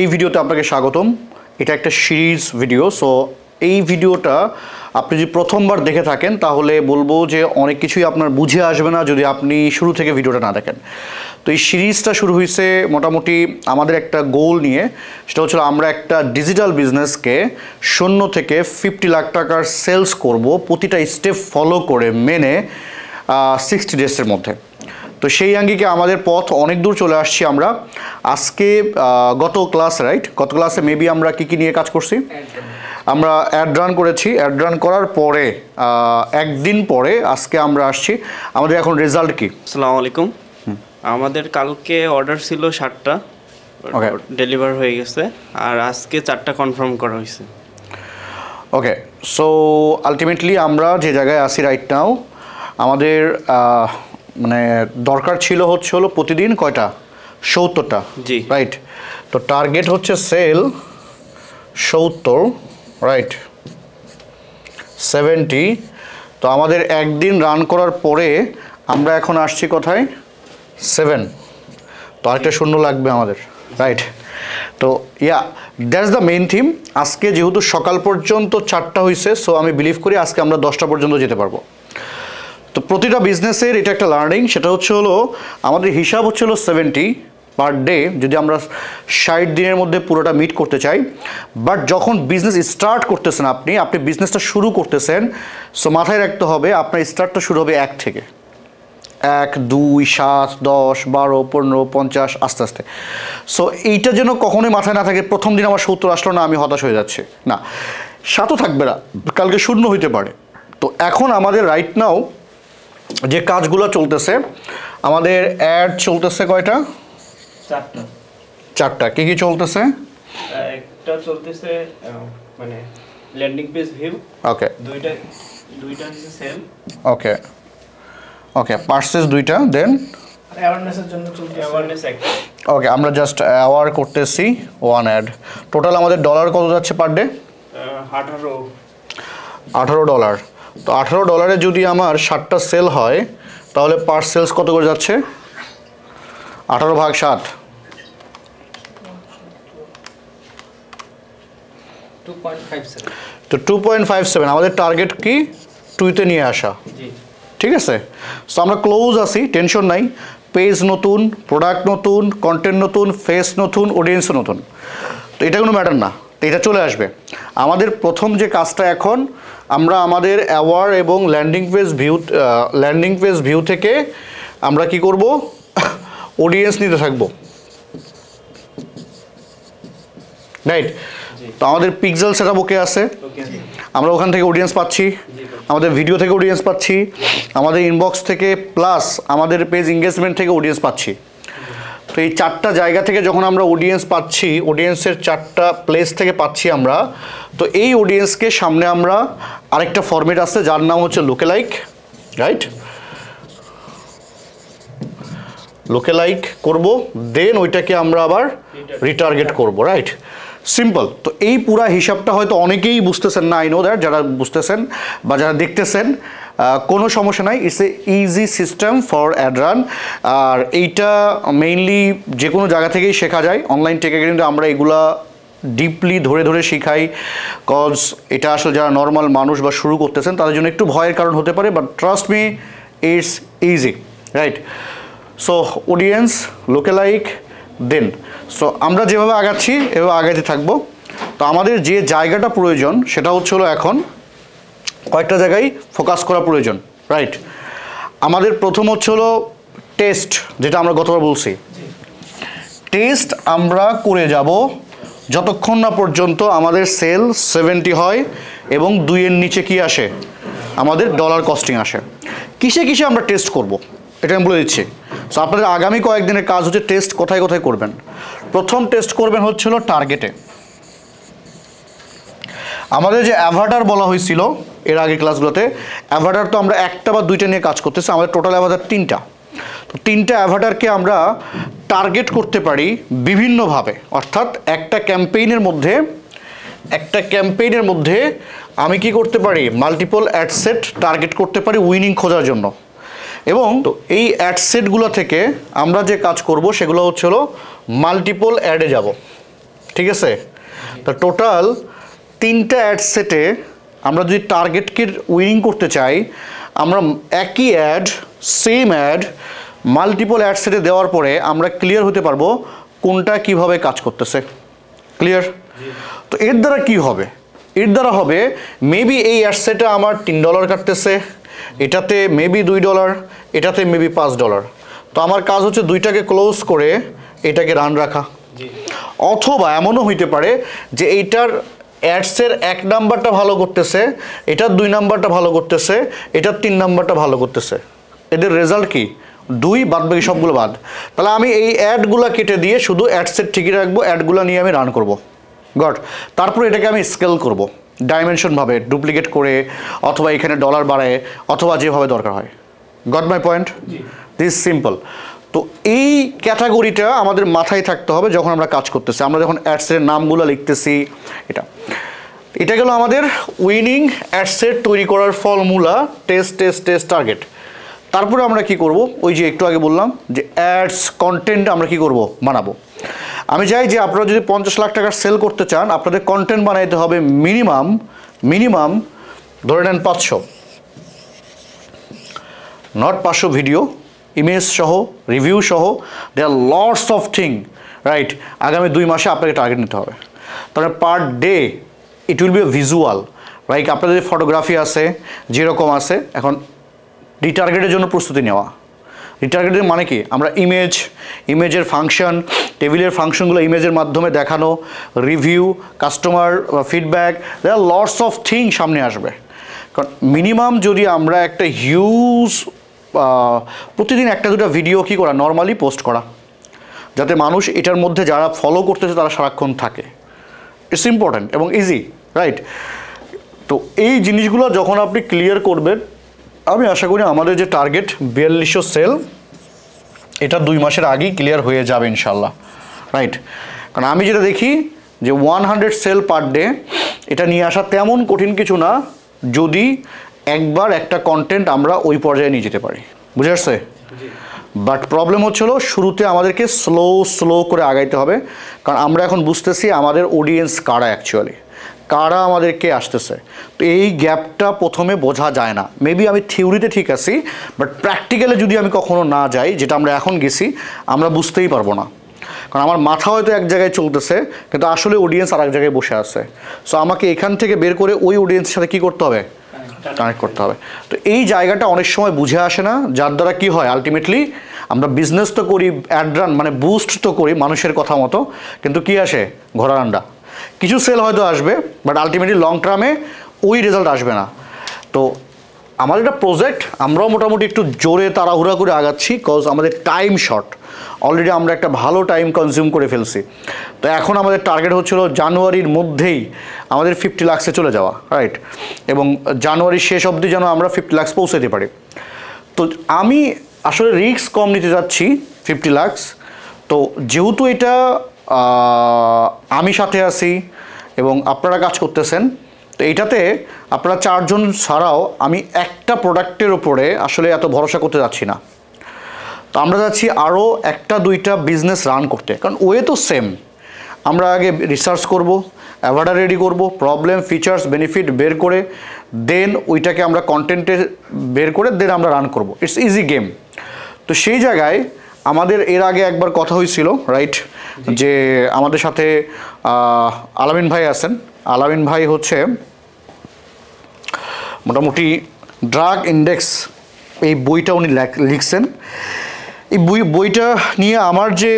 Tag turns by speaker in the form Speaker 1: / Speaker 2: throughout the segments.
Speaker 1: এই ভিডিওতে আপনাকে স্বাগতম এটা একটা সিরিজ ভিডিও সো এই ভিডিওটা আপনি যদি প্রথমবার দেখে থাকেন তাহলে বলবো যে অনেক কিছুই আপনার বুঝে আসবে না যদি আপনি শুরু থেকে ভিডিওটা না দেখেন তো এই সিরিজটা শুরু হয়েছে মোটামুটি আমাদের একটা গোল নিয়ে সেটা হচ্ছিল আমরা একটা ডিজিটাল বিজনেসকে শূন্য থেকে ফিফটি লাখ টাকার সেলস করব প্রতিটা স্টেপ ফলো করে মেনে সিক্সটি ডেজের মধ্যে তো সেই আঙ্গিকে আমাদের পথ অনেক দূর চলে আসছি আমরা আজকে গত ক্লাস রাইট গত ক্লাসে মেবি আমরা কি কি নিয়ে কাজ করছি আমরা অ্যাড রান করেছি অ্যাড রান করার পরে একদিন পরে আজকে আমরা আসছি আমাদের এখন রেজাল্ট কি আসসালামু আলাইকুম আমাদের কালকে অর্ডার ছিল সাতটা ডেলিভার হয়ে গেছে আর আজকে চারটা কনফার্ম করা হয়েছে ওকে সো আলটিমেটলি আমরা যে জায়গায় আসি রাইট নাও আমাদের মানে দরকার ছিল হচ্ছে হলো প্রতিদিন কয়টা সত্তরটা জি রাইট তো টার্গেট হচ্ছে সেল সত্তর রাইট সেভেন্টি তো আমাদের একদিন রান করার পরে আমরা এখন আসছি কোথায় সেভেন তো আরেকটা শূন্য লাগবে আমাদের রাইট তো yeah that's the main theme আজকে যেহেতু সকাল পর্যন্ত চারটা হয়েছে সো আমি বিলিভ করি আজকে আমরা দশটা পর্যন্ত যেতে পারবো তো প্রতিটা বিজনেসের এটা একটা লার্নিং সেটা হচ্ছে হলো আমাদের হিসাব হচ্ছে হলো সেভেন্টি পার ডে যদি আমরা ষাট দিনের মধ্যে পুরোটা মিট করতে চাই বাট যখন বিজনেস স্টার্ট করতেছেন আপনি আপনি বিজনেসটা শুরু করতেছেন সো মাথায় রাখতে হবে আপনার স্টার্টটা শুরু হবে এক থেকে এক দুই সাত দশ বারো পনেরো পঞ্চাশ আস্তে আস্তে সো এইটা যেন কখনোই মাথায় না থাকে প্রথম দিন আমার সত্তর আসলো না আমি হতাশ হয়ে যাচ্ছে না সাতও থাকবে না কালকে শূন্য হইতে পারে তো এখন আমাদের রাইট নাও যে কাজগুলো চলতেছে আমাদের অ্যাড চলতেছে কয়টা চারটা কি কি চলতেছে একটা চলতেছে মানে ল্যান্ডিং পেজ ভিউ ওকে দুইটা দুইটা সেল ওকে ওকে পার্সেস দুইটা দেন অ্যাওয়ারনেসের জন্য অ্যাওয়ারনেস একটা ওকে আমরা জাস্ট অ্যাওয়ার করতেছি ওয়ান অ্যাড টোটাল আমাদের ডলার কত যাচ্ছে পার ডে আঠারো আঠারো ডলার তো আঠারো ডলারে যদি আমার ষাটটা সেল হয় তাহলে পার সেলস কত করে যাচ্ছে আঠারো ভাগ ষাট তো টু পয়েন্ট ফাইভ সেভেন আমাদের টার্গেট কি টুইতে নিয়ে আসা ঠিক আছে সো আমরা ক্লোজ আছি টেনশন নাই পেজ নতুন প্রোডাক্ট নতুন কন্টেন্ট নতুন ফেস নতুন অডিয়েন্স নতুন তো এটা কোনো ম্যাটার না এটা চলে আসবে আমাদের প্রথম যে কাজটা এখন আমরা আমাদের অ্যাওয়ার এবং landing page view landing page view থেকে আমরা কি করব অডিয়েন্স নিতে থাকব রাইট তো আমাদের পিক্সেল সেটা ওকে আছে আমরা ওখান থেকে অডিয়েন্স পাচ্ছি আমাদের ভিডিও থেকে অডিয়েন্স পাচ্ছি আমাদের ইনবক্স থেকে প্লাস আমাদের পেজ এঙ্গেজমেন্ট থেকে অডিয়েন্স পাচ্ছি তো এই চারটা জায়গা থেকে যখন আমরা অডিয়েন্স পাচ্ছি অডিয়েন্সের চারটা প্লেস থেকে পাচ্ছি আমরা তো এই অডিয়েন্সকে সামনে আমরা আরেকটা ফর্মেট আছে যার নাম হচ্ছে লোকে লাইক রাইট লোকে লাইক করবো দেন ওইটাকে আমরা আবার রিটার্গেট করব রাইট সিম্পল তো এই পুরা হিসাবটা হয়তো অনেকেই বুঝতেছেন না আই নো দ্যাট যারা বুঝতেছেন বা যারা দেখতেছেন কোনো সমস্যা নাই it's a easy system for run আর এইটা মেইনলি যে কোনো জায়গা থেকেই শেখা যায় অনলাইন টেকে কিন্তু আমরা এগুলা ডিপলি ধরে ধরে শিখাই কজ এটা আসলে যারা নর্মাল মানুষ বা শুরু করতেছেন তাদের জন্য একটু ভয়ের কারণ হতে পারে but trust me it's easy right so audience lookalike then so আমরা যেভাবে আগাচ্ছি এভাবে আগাতে থাকবো তো আমাদের যে জায়গাটা প্রয়োজন সেটা হচ্ছে হলো এখন কয়েকটা জায়গায় ফোকাস করা প্রয়োজন রাইট আমাদের প্রথম হচ্ছে হলো টেস্ট যেটা আমরা গতবার বলছি টেস্ট আমরা করে যাব যতক্ষণ না পর্যন্ত আমাদের সেল সেভেন্টি হয় এবং দুইয়ের নিচে কি আসে আমাদের ডলার কস্টিং আসে কিসে কিসে আমরা টেস্ট করব। এটা আমি বলে দিচ্ছি সো আপনাদের আগামী কয়েকদিনের কাজ হচ্ছে টেস্ট কোথায় কোথায় করবেন প্রথম টেস্ট করবেন হচ্ছে হলো টার্গেটে আমাদের যে অ্যাভাটার বলা হয়েছিল এর আগে ক্লাসগুলোতে অ্যাভাটার তো আমরা একটা বা দুইটা নিয়ে কাজ করতেছি আমাদের টোটাল অ্যাভাটার তিনটা তো তিনটা অ্যাভাটারকে আমরা টার্গেট করতে পারি বিভিন্নভাবে অর্থাৎ একটা ক্যাম্পেইনের মধ্যে একটা ক্যাম্পেইনের মধ্যে আমি কি করতে পারি মাল্টিপল অ্যাডসেট টার্গেট করতে পারি উইনিং খোঁজার জন্য এবং তো এই অ্যাডসেটগুলো থেকে আমরা যে কাজ করব সেগুলো হচ্ছে হলো মাল্টিপল অ্যাডে যাব ঠিক আছে তো টোটাল তিনটা অ্যাড সেটে আমরা যদি টার্গেটকে উইনিং করতে চাই আমরা একই ad same ad multiple ad সেটে দেওয়ার পরে আমরা ক্লিয়ার হতে পারবো কোনটা কিভাবে কাজ করতেছে ক্লিয়ার তো এর দ্বারা কি হবে এর দ্বারা হবে মেবি এই অ্যাড সেটে আমার তিন ডলার কাটতেছে এটাতে মেবি দুই ডলার এটাতে মেবি পাঁচ ডলার তো আমার কাজ হচ্ছে দুইটাকে ক্লোজ করে এটাকে রান রাখা অথবা এমনও হইতে পারে যে এইটার অ্যাডসের এক নাম্বারটা ভালো করতেছে এটার দুই নাম্বারটা ভালো করতেছে এটার তিন নাম্বারটা ভালো করতেছে এদের রেজাল্ট কি দুই বাদ বাকি সবগুলো বাদ তাহলে আমি এই অ্যাডগুলো কেটে দিয়ে শুধু অ্যাডসের ঠিকই রাখবো অ্যাডগুলো নিয়ে আমি রান করব। গট তারপর এটাকে আমি স্কেল করব। ডাইমেনশনভাবে ডুপ্লিকেট করে অথবা এখানে ডলার বাড়ায় অথবা যেভাবে দরকার হয় got my point this simple তো এই ক্যাটাগরিটা আমাদের মাথায় থাকতে হবে যখন আমরা কাজ করতেছি আমরা যখন অ্যাডসের নামগুলো লিখতেছি এটা এটা গেল আমাদের উইনিং অ্যাডসের তৈরি করার formula test test test target তারপরে আমরা কি করব ওই যে একটু আগে বললাম যে অ্যাডস কন্টেন্ট আমরা কি করব বানাবো আমি চাই যে আপনারা যদি পঞ্চাশ লাখ টাকার সেল করতে চান আপনাদের কন্টেন্ট বানাইতে হবে মিনিমাম মিনিমাম ধরে নেন পাঁচশো নট পাঁচশো ভিডিও ইমেজ সহ রিভিউ সহ they are of thing right আগামী দুই মাসে আপনাকে টার্গেট নিতে হবে তারপরে per day it will be a visual like আপনাদের ফটোগ্রাফি আছে যেরকম আছে এখন রিটার্গেটের জন্য প্রস্তুতি নেওয়া রিটার্গেটের মানে কি আমরা ইমেজ ইমেজের ফাংশন টেবিলের ফাংশনগুলো ইমেজের মাধ্যমে দেখানো review customer feedback there lots of thing সামনে আসবে কারণ মিনিমাম যদি আমরা একটা হিউজ প্রতিদিন একটা দুটো ভিডিও কি করা নর্মালি পোস্ট করা যাতে মানুষ এটার মধ্যে যারা ফলো করতেছে তারা সারাক্ষণ থাকে ইটস ইম্পর্ট্যান্ট এবং ইজি রাইট তো এই জিনিসগুলো যখন আপনি ক্লিয়ার করবেন আমি আশা করি আমাদের যে টার্গেট বিয়াল্লিশশো সেল এটা দুই মাসের আগেই ক্লিয়ার হয়ে যাবে ইনশাল্লাহ রাইট কারণ আমি যেটা দেখি যে one hundred sale per day এটা নিয়ে আসা তেমন কঠিন কিছু না যদি একবার একটা কন্টেন্ট আমরা ওই পর্যায়ে নিয়ে যেতে পারি বুঝে আসছে বাট প্রবলেম হচ্ছিল শুরুতে আমাদেরকে স্লো স্লো করে আগাইতে হবে কারণ আমরা এখন বুঝতেছি আমাদের অডিয়েন্স কারা অ্যাকচুয়ালি কারা আমাদেরকে আসতেছে তো এই গ্যাপটা প্রথমে বোঝা যায় না মেবি আমি থিওরিতে ঠিক আছি বাট প্র্যাকটিক্যালে যদি আমি কখনো না যাই যেটা আমরা এখন গেছি আমরা বুঝতেই পারবো না কারণ আমার মাথা হয়তো এক জায়গায় চলতেছে কিন্তু আসলে অডিয়েন্স আর এক জায়গায় বসে আছে সো আমাকে এখান থেকে বের করে ওই অডিয়েন্সের সাথে কী করতে হবে কানেক্ট করতে হবে তো এই জায়গাটা অনেক সময় বুঝে আসে না যার দ্বারা কি হয় আলটিমেটলি আমরা বিজনেস তো করি অ্যাড্রান মানে বুস্ট তো করি মানুষের কথা মতো কিন্তু কি আসে ঘোড়ার আন্ডা কিছু সেল হয়তো আসবে বাট আলটিমেটলি লং টার্মে ওই রেজাল্ট আসবে না তো আমার একটা প্রজেক্ট আমরাও মোটামুটি একটু জোরে তাড়াহুড়া করে আগাচ্ছি কজ আমাদের টাইম শর্ট অলরেডি আমরা একটা ভালো টাইম কনজিউম করে ফেলছি তো এখন আমাদের টার্গেট হচ্ছিলো জানুয়ারির মধ্যেই আমাদের ফিফটি লাক্সে চলে যাওয়া রাইট এবং জানুয়ারি শেষ অবধি যেন আমরা ফিফটি লাক্স পৌঁছাতে পারি তো আমি আসলে রিস্ক কম নিতে যাচ্ছি ফিফটি লাক্স তো যেহেতু এটা আমি সাথে আছি এবং আপনারা কাজ করতেছেন তো এইটাতে আপনারা চারজন ছাড়াও আমি একটা প্রোডাক্টের ওপরে আসলে এত ভরসা করতে যাচ্ছি না তো আমরা যাচ্ছি আরও একটা দুইটা বিজনেস রান করতে কারণ ওয়ে তো সেম আমরা আগে রিসার্চ করব অ্যাভাডা রেডি করব প্রবলেম ফিচার্স বেনিফিট বের করে দেন ওইটাকে আমরা কন্টেন্টে বের করে দেন আমরা রান করব ইটস ইজি গেম তো সেই জায়গায় আমাদের এর আগে একবার কথা হয়েছিল রাইট যে আমাদের সাথে আলামিন ভাই আছেন আলামিন ভাই হচ্ছে মোটামুটি ড্রাগ ইন্ডেক্স এই বইটা উনি লিখছেন এই বই বইটা নিয়ে আমার যে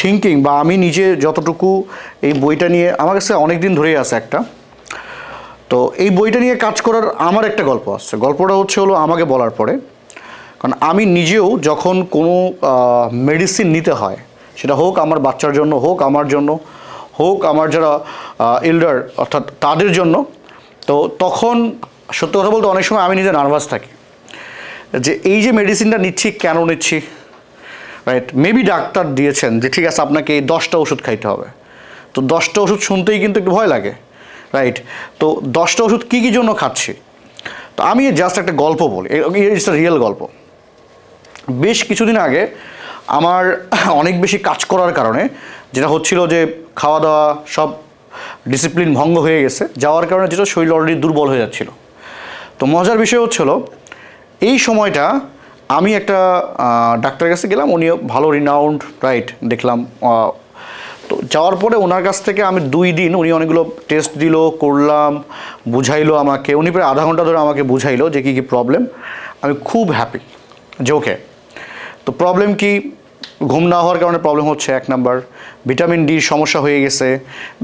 Speaker 1: থিঙ্কিং বা আমি নিজে যতটুকু এই বইটা নিয়ে আমার কাছে অনেক দিন ধরেই আছে একটা তো এই বইটা নিয়ে কাজ করার আমার একটা গল্প আসছে গল্পটা হচ্ছে হলো আমাকে বলার পরে কারণ আমি নিজেও যখন কোনো মেডিসিন নিতে হয় সেটা হোক আমার বাচ্চার জন্য হোক আমার জন্য হোক আমার যারা এল্ডার অর্থাৎ তাদের জন্য তো তখন সত্য কথা বলতে অনেক সময় আমি নিজে নার্ভাস থাকি যে এই যে মেডিসিনটা নিচ্ছি কেন নিচ্ছি রাইট মেবি ডাক্তার দিয়েছেন যে ঠিক আছে আপনাকে এই দশটা ওষুধ খাইতে হবে তো দশটা ওষুধ শুনতেই কিন্তু একটু ভয় লাগে রাইট তো দশটা ওষুধ কী কী জন্য খাচ্ছি তো আমি জাস্ট একটা গল্প বলি ইটস রিয়েল গল্প বেশ কিছুদিন আগে আমার অনেক বেশি কাজ করার কারণে যেটা হচ্ছিল যে খাওয়া দাওয়া সব ডিসিপ্লিন ভঙ্গ হয়ে গেছে যাওয়ার কারণে যেটা শরীর অলরেডি দুর্বল হয়ে যাচ্ছিল তো মজার বিষয় হচ্ছিলো এই সময়টা আমি একটা ডাক্তারের কাছে গেলাম উনি ভালো রিনাউন্ড রাইট দেখলাম তো যাওয়ার পরে ওনার কাছ থেকে আমি দুই দিন উনি অনেকগুলো টেস্ট দিল করলাম বুঝাইলো আমাকে উনি প্রায় আধা ঘন্টা ধরে আমাকে বুঝাইলো যে কী কী প্রবলেম আমি খুব হ্যাপি যে ওকে তো প্রবলেম কি ঘুম না হওয়ার কারণে প্রবলেম হচ্ছে এক নাম্বার ভিটামিন ডির সমস্যা হয়ে গেছে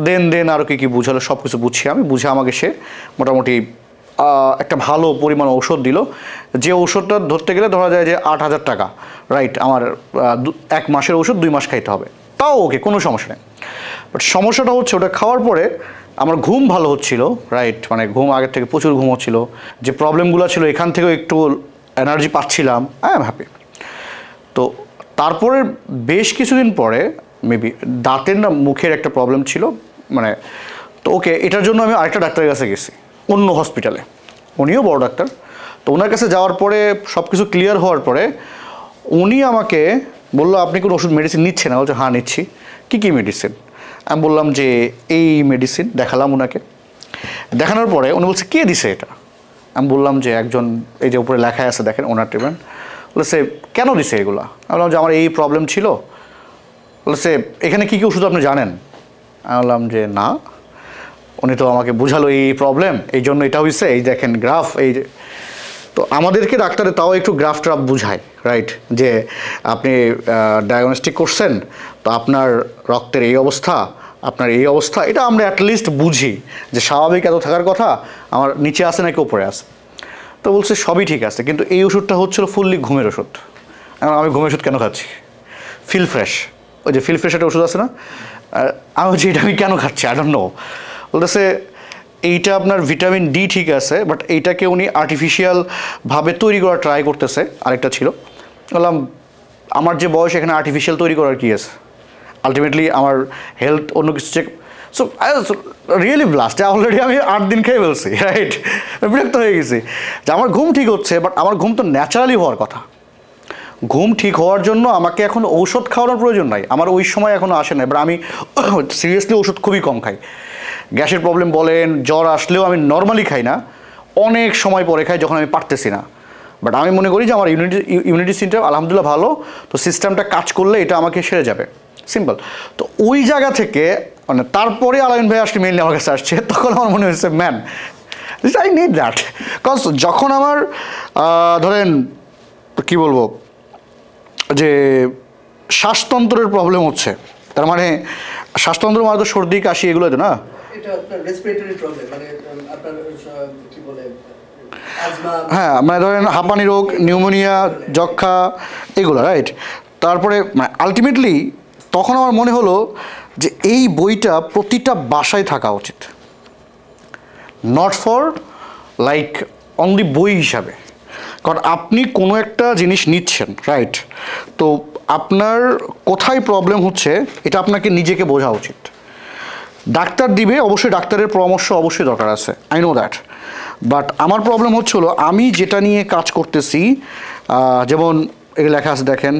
Speaker 1: দেন দেন আরও কী কী বুঝালো সব কিছু বুঝিয়ে আমি বুঝে আমাকে সে মোটামুটি একটা ভালো পরিমাণ ঔষধ দিল যে ঔষধটা ধরতে গেলে ধরা যায় যে আট হাজার টাকা রাইট আমার এক মাসের ওষুধ দুই মাস খাইতে হবে তাও ওকে কোনো সমস্যা নেই বাট সমস্যাটা হচ্ছে ওটা খাওয়ার পরে আমার ঘুম ভালো হচ্ছিল রাইট মানে ঘুম আগের থেকে প্রচুর ঘুম হচ্ছিল যে প্রবলেমগুলো ছিল এখান থেকেও একটু এনার্জি পাচ্ছিলাম আই এম হ্যাপি তো তারপরে বেশ কিছুদিন পরে মেবি দাঁতের না মুখের একটা প্রবলেম ছিল মানে তো ওকে এটার জন্য আমি আরেকটা ডাক্তারের কাছে গেছি অন্য হসপিটালে উনিও বড় ডাক্তার তো ওনার কাছে যাওয়ার পরে সব কিছু ক্লিয়ার হওয়ার পরে উনি আমাকে বললো আপনি কোনো ওষুধ মেডিসিন নিচ্ছেন না বলছে হ্যাঁ নিচ্ছি কী কী মেডিসিন আমি বললাম যে এই মেডিসিন দেখালাম ওনাকে দেখানোর পরে উনি বলছে কে দিছে এটা আমি বললাম যে একজন এই যে উপরে লেখায় আছে দেখেন ওনার ট্রিটমেন্ট সে কেন দিছে এগুলো আমি বললাম যে আমার এই প্রবলেম ছিল সে এখানে কী কী ওষুধ আপনি জানেন আমি বললাম যে না উনি তো আমাকে বুঝালো এই প্রবলেম এই জন্য এটা হয়েছে এই দেখেন গ্রাফ এই তো আমাদেরকে ডাক্তারে তাও একটু গ্রাফ ট্রাফ বুঝায় রাইট যে আপনি ডায়াগনস্টিক করছেন তো আপনার রক্তের এই অবস্থা আপনার এই অবস্থা এটা আমরা অ্যাটলিস্ট বুঝি যে স্বাভাবিক এত থাকার কথা আমার নিচে আসে নাকি ওপরে আসে তো বলছে সবই ঠিক আছে কিন্তু এই ওষুধটা হচ্ছিল ফুললি ঘুমের ওষুধ এখন আমি ঘুমের ওষুধ কেন খাচ্ছি ফিল ফ্রেশ ওই যে ফিল ফ্রেশ একটা ওষুধ আছে না আমি বলছি এটা আমি কেন খাচ্ছি আই ডোন্ট নো বলতেছে এইটা আপনার ভিটামিন ডি ঠিক আছে বাট এইটাকে উনি আর্টিফিশিয়ালভাবে তৈরি করা ট্রাই করতেছে আরেকটা ছিল বললাম আমার যে বয়স এখানে আর্টিফিশিয়াল তৈরি করার কী আছে আলটিমেটলি আমার হেলথ অন্য কিছু check so really blast already আমি আট দিন খেয়ে ফেলছি রাইট বিরক্ত হয়ে গেছি যে আমার ঘুম ঠিক হচ্ছে বাট আমার ঘুম তো ন্যাচারালি হওয়ার কথা ঘুম ঠিক হওয়ার জন্য আমাকে এখন ঔষধ খাওয়ানোর প্রয়োজন নাই আমার ওই সময় এখনও আসে নাই বাট আমি সিরিয়াসলি ওষুধ খুবই কম খাই গ্যাসের প্রবলেম বলেন জ্বর আসলেও আমি নর্মালি খাই না অনেক সময় পরে খাই যখন আমি পারতেছি না বাট আমি মনে করি যে আমার ইউনিটি ইউনিটি সিস্টেম আলহামদুলিল্লাহ ভালো তো সিস্টেমটা কাজ করলে এটা আমাকে সেরে যাবে সিম্পল তো ওই জায়গা থেকে মানে তারপরে আলামিন ভাই আসলে মেনলি আমার কাছে আসছে তখন আমার মনে হয়েছে man I need that cause যখন আমার ধরেন কি বলবো যে শ্বাসতন্ত্রের প্রবলেম হচ্ছে তার মানে শ্বাসতন্ত্র মানে তো সর্দি কাশি এগুলো না মানে, হ্যাঁ মানে ধরেন হাঁপানি রোগ নিউমোনিয়া যক্ষা এগুলো রাইট তারপরে মানে আলটিমেটলি তখন আমার মনে হলো যে এই বইটা প্রতিটা বাসায় থাকা উচিত নট ফর লাইক অনলি বই হিসাবে কারণ আপনি কোনো একটা জিনিস নিচ্ছেন রাইট তো আপনার কোথায় প্রবলেম হচ্ছে এটা আপনাকে নিজেকে বোঝা উচিত ডাক্তার দিবে অবশ্যই ডাক্তারের পরামর্শ অবশ্যই দরকার আছে আই নো দ্যাট বাট আমার প্রবলেম হচ্ছিলো আমি যেটা নিয়ে কাজ করতেছি যেমন এগুলো লেখা আছে দেখেন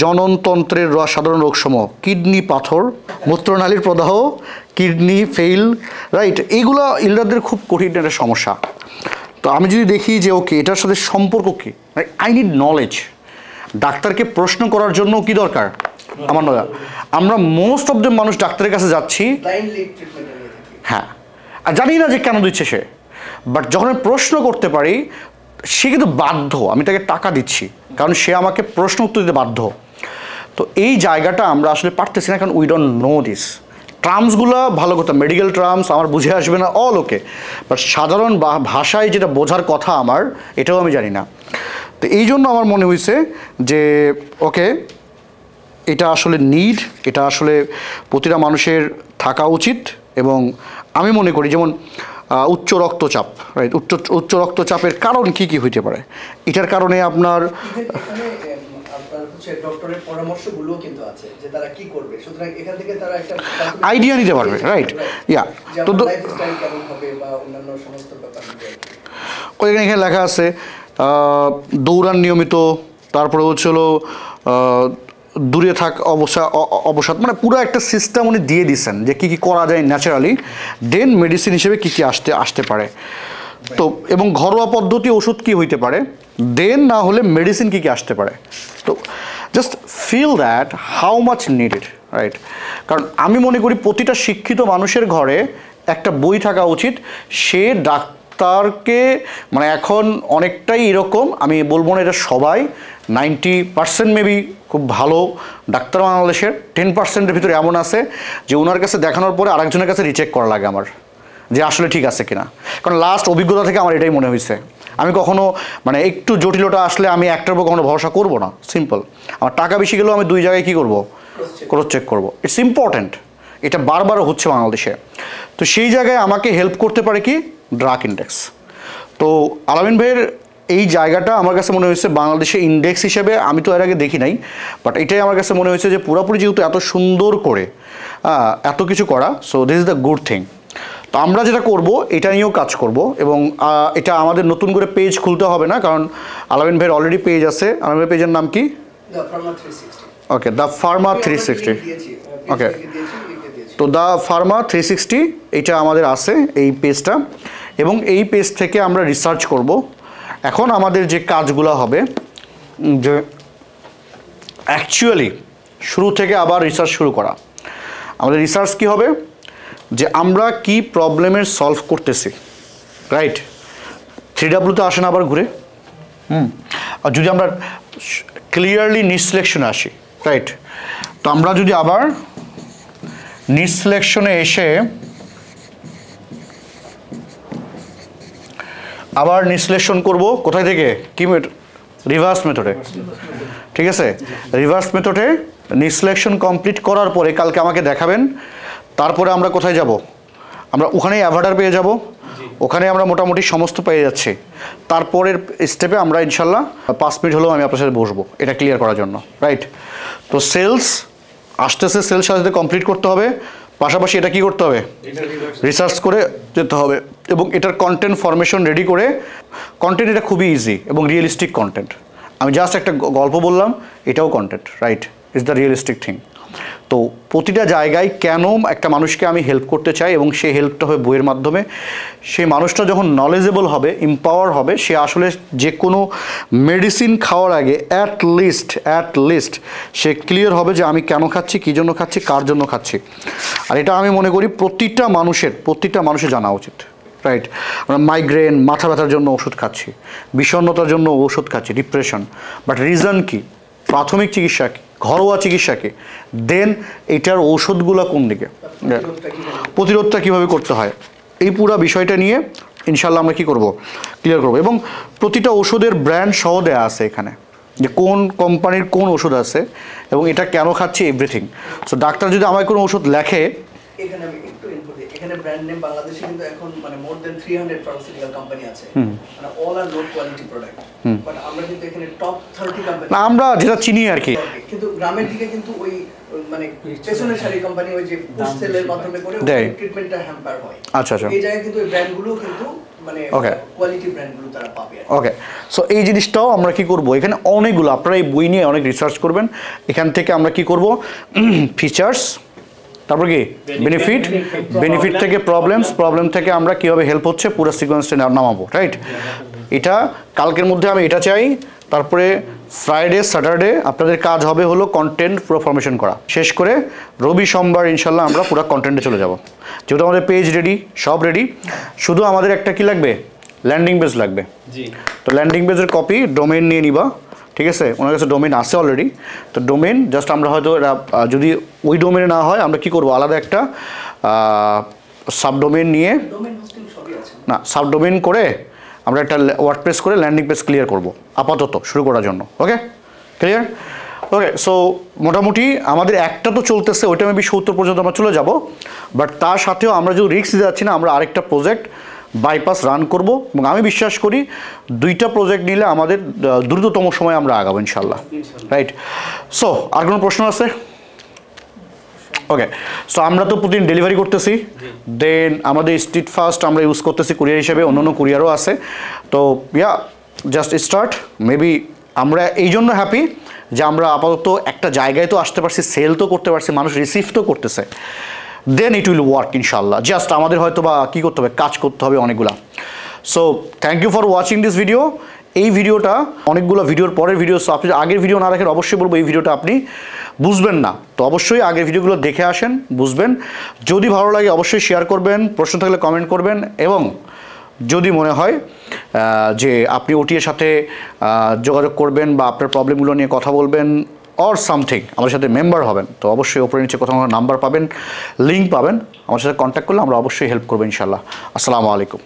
Speaker 1: জননতন্ত্রের র সাধারণ রোগসমূহ কিডনি পাথর মূত্রনালীর প্রদাহ কিডনি ফেইল রাইট এইগুলো ইলরাদের খুব কঠিন একটা সমস্যা তো আমি যদি দেখি যে ওকে এটার সাথে সম্পর্ক কী আই নিড নলেজ ডাক্তারকে প্রশ্ন করার জন্য কি দরকার আমার নয় আমরা মোস্ট অফ দ্য মানুষ ডাক্তারের কাছে যাচ্ছি হ্যাঁ আর জানি না যে কেন দিচ্ছে সে বাট যখন আমি প্রশ্ন করতে পারি সে কিন্তু বাধ্য আমি তাকে টাকা দিচ্ছি কারণ সে আমাকে প্রশ্ন উত্তর দিতে বাধ্য তো এই জায়গাটা আমরা আসলে পারতেছি না কারণ উই ডোন্ট নো দিস টার্মসগুলো ভালো কথা মেডিকেল টার্মস আমার বুঝে আসবে না অল ওকে বাট সাধারণ ভাষায় যেটা বোঝার কথা আমার এটাও আমি জানি না তো এই জন্য আমার মনে হয়েছে যে ওকে এটা আসলে নিড এটা আসলে প্রতিটা মানুষের থাকা উচিত এবং আমি মনে করি যেমন উচ্চ রক্তচাপ রাইট উচ্চ উচ্চ রক্তচাপের কারণ কি কি হইতে পারে এটার কারণে আপনার আইডিয়া নিতে পারবে রাইট ইয়া তো লাইফস্টাইল ওইখানে এখানে লেখা আছে দৌড়ান নিয়মিত তারপরে হচ্ছে দূরে থাক অবসা অবসাদ মানে পুরো একটা সিস্টেম উনি দিয়ে দিয়েছেন যে কী কী করা যায় ন্যাচারালি দেন মেডিসিন হিসেবে কী কী আসতে আসতে পারে তো এবং ঘরোয়া পদ্ধতি ওষুধ কী হইতে পারে দেন না হলে মেডিসিন কী কী আসতে পারে তো just feel that how much needed right কারণ আমি মনে করি প্রতিটা শিক্ষিত মানুষের ঘরে একটা বই থাকা উচিত সে ডাক্তারকে মানে এখন অনেকটাই এরকম আমি বলবো না এটা সবাই নাইনটি পার্সেন্ট মেবি খুব ভালো ডাক্তার বাংলাদেশের টেন পার্সেন্টের ভিতরে এমন আছে যে ওনার কাছে দেখানোর পরে আরেকজনের কাছে রিচেক করা লাগে আমার যে আসলে ঠিক আছে কিনা কারণ লাস্ট অভিজ্ঞতা থেকে আমার এটাই মনে হয়েছে আমি কখনো মানে একটু জটিলতা আসলে আমি একটার উপর কখনো ভরসা করব না সিম্পল আমার টাকা বেশি গেলেও আমি দুই জায়গায় কী করবো ক্রস চেক করবো ইটস ইম্পর্ট্যান্ট এটা বারবার হচ্ছে বাংলাদেশে তো সেই জায়গায় আমাকে হেল্প করতে পারে কি ড্রাগ ইন্ডেক্স তো আলামিন ভাইয়ের এই জায়গাটা আমার কাছে মনে হয়েছে বাংলাদেশে ইন্ডেক্স হিসেবে আমি তো এর আগে দেখি নাই বাট এটাই আমার কাছে মনে হয়েছে যে পুরোপুরি যেহেতু এত সুন্দর করে এত কিছু করা so this is the good thing তো আমরা যেটা করব এটা নিয়েও কাজ করব এবং এটা আমাদের নতুন করে পেজ খুলতে হবে না কারণ আলামিন ভাইয়ের অলরেডি পেজ আছে আলামিন ভাই পেজের নাম কি okay the pharma three sixty okay তো দ্য ফার্মা থ্রি সিক্সটি এটা আমাদের আছে এই পেজটা এবং এই পেজ থেকে আমরা রিসার্চ করব এখন আমাদের যে কাজগুলো হবে যে অ্যাকচুয়ালি শুরু থেকে আবার রিসার্চ শুরু করা আমাদের রিসার্চ কি হবে যে আমরা কি প্রবলেমের সলভ করতেছি রাইট থ্রি ডাব্লিউতে আসে না আবার ঘুরে হুম আর যদি আমরা ক্লিয়ারলি সিলেকশনে আসি রাইট তো আমরা যদি আবার সিলেকশনে এসে আবার নিশ্লেষণ করব কোথায় থেকে কি রিভার্স মেথডে ঠিক আছে রিভার্স মেথডে নিশ্লেষণ কমপ্লিট করার পরে কালকে আমাকে দেখাবেন তারপরে আমরা কোথায় যাব আমরা ওখানেই অ্যাভার্ডার পেয়ে যাব ওখানে আমরা মোটামুটি সমস্ত পেয়ে যাচ্ছি তারপরের স্টেপে আমরা ইনশাল্লাহ পাঁচ মিনিট হলেও আমি আপনার সাথে বসবো এটা ক্লিয়ার করার জন্য রাইট তো সেলস আস্তে আস্তে সেলস সাথে কমপ্লিট করতে হবে পাশাপাশি এটা কি করতে হবে রিসার্চ করে যেতে হবে এবং এটার কন্টেন্ট ফরমেশন রেডি করে কন্টেন্ট এটা খুবই ইজি এবং রিয়েলিস্টিক কন্টেন্ট আমি জাস্ট একটা গল্প বললাম এটাও content right is the realistic thing তো প্রতিটা জায়গায় কেন একটা মানুষকে আমি হেল্প করতে চাই এবং সেই হেল্পটা হবে বইয়ের মাধ্যমে সেই মানুষটা যখন নলেজেবল হবে এম্পাওয়ার হবে সে আসলে যে কোনো মেডিসিন খাওয়ার আগে অ্যাট লিস্ট অ্যাট লিস্ট সে ক্লিয়ার হবে যে আমি কেন খাচ্ছি কী জন্য খাচ্ছি কার জন্য খাচ্ছি আর এটা আমি মনে করি প্রতিটা মানুষের প্রতিটা মানুষের জানা উচিত রাইট আমরা মাইগ্রেন মাথা ব্যথার জন্য ওষুধ খাচ্ছি বিষণ্নতার জন্য ওষুধ খাচ্ছি ডিপ্রেশন বাট রিজন কি প্রাথমিক চিকিৎসা কী ঘরোয়া চিকিৎসাকে দেন এটার ঔষধগুলো কোন দিকে প্রতিরোধটা কিভাবে করতে হয় এই পুরো বিষয়টা নিয়ে ইনশাল্লাহ আমরা কি করব ক্লিয়ার করব এবং প্রতিটা ওষুধের ব্র্যান্ড সহ দেয়া আছে এখানে যে কোন কোম্পানির কোন ওষুধ আছে এবং এটা কেন খাচ্ছে এভরিথিং সো ডাক্তার যদি আমায় কোনো ওষুধ লেখে এখানে ব্র্যান্ড নেম বাংলাদেশে কিন্তু এখন মানে more than three hundred pharmaceutical company আছে মানে all are low quality product but আমরা কিন্তু এখানে টপ থার্টি কোম্পানি আমরা যেটা চিনি আর কি কিন্তু গ্রামের দিকে কিন্তু ওই মানে পেছনের সারি কোম্পানি ওই যে পুশ মাধ্যমে করে ট্রিটমেন্টটা হ্যাম্পার হয় আচ্ছা আচ্ছা এই জায়গায় কিন্তু ওই ব্র্যান্ডগুলো কিন্তু ওকে ওকে সো এই জিনিসটাও আমরা কি করব এখানে অনেকগুলো আপনারা এই বই নিয়ে অনেক রিসার্চ করবেন এখান থেকে আমরা কি করব ফিচার্স তারপর কি বেনিফিট বেনিফিট থেকে প্রবলেমস প্রবলেম থেকে আমরা কীভাবে হেল্প হচ্ছে পুরো সিকোয়েন্সটা নামাবো রাইট এটা কালকের মধ্যে আমি এটা চাই তারপরে ফ্রাইডে স্যাটারডে আপনাদের কাজ হবে হলো কন্টেন্ট পুরো ফরমেশন করা শেষ করে রবি সোমবার ইনশাল্লাহ আমরা পুরো কন্টেন্টে চলে যাব যেহেতু আমাদের পেজ রেডি সব রেডি শুধু আমাদের একটা কি লাগবে ল্যান্ডিং পেজ লাগবে তো ল্যান্ডিং পেজের কপি ডোমেন নিয়ে নিবা ঠিক আছে ওনার কাছে ডোমেন আছে অলরেডি তো ডোমেন জাস্ট আমরা হয়তো এটা যদি ওই ডোমেনে না হয় আমরা কি করব আলাদা একটা সাবডোমেন নিয়ে না সাবডোমেন করে আমরা একটা ওয়ার্ড প্রেস করে ল্যান্ডিং পেজ ক্লিয়ার করব আপাতত শুরু করার জন্য ওকে ক্লিয়ার ওকে সো মোটামুটি আমাদের একটা তো চলতেছে ওইটা মেবি সত্তর পর্যন্ত আমরা চলে যাব বাট তার সাথেও আমরা যদি রিক্স যাচ্ছি না আমরা আরেকটা প্রজেক্ট বাইপাস রান করব এবং আমি বিশ্বাস করি দুইটা প্রজেক্ট নিলে আমাদের দ্রুততম সময় আমরা আগাবো ইনশাল্লাহ রাইট সো আর কোনো প্রশ্ন আছে ওকে সো আমরা তো প্রতিদিন ডেলিভারি করতেছি দেন আমাদের স্ট্রিট ফাস্ট আমরা ইউজ করতেছি কুরিয়ার হিসেবে অন্য অন্য কুরিয়ারও আছে তো ইয়া জাস্ট স্টার্ট মেবি আমরা এই জন্য হ্যাপি যে আমরা আপাতত একটা জায়গায় তো আসতে পারছি সেল তো করতে পারছি মানুষ রিসিভ তো করতেছে দেন ইট উইল ওয়ার্ক ইনশাল্লাহ জাস্ট আমাদের হয়তো বা কী করতে হবে কাজ করতে হবে অনেকগুলা so thank you for watching this video এই ভিডিওটা অনেকগুলো ভিডিওর পরের ভিডিও সো আপনি আগের ভিডিও না রাখেন অবশ্যই বলবো এই ভিডিওটা আপনি বুঝবেন না তো অবশ্যই আগের ভিডিওগুলো দেখে আসেন বুঝবেন যদি ভালো লাগে অবশ্যই শেয়ার করবেন প্রশ্ন থাকলে কমেন্ট করবেন এবং যদি মনে হয় যে আপনি ওটির সাথে যোগাযোগ করবেন বা আপনার প্রবলেমগুলো নিয়ে কথা বলবেন অর সামথিং আমার সাথে মেম্বার হবেন তো অবশ্যই ওপরে নিচে কোথাও নাম্বার পাবেন লিঙ্ক পাবেন আমার সাথে কন্ট্যাক্ট করলে আমরা অবশ্যই হেল্প করবো ইনশাল্লাহ আসসালামু আলাইকুম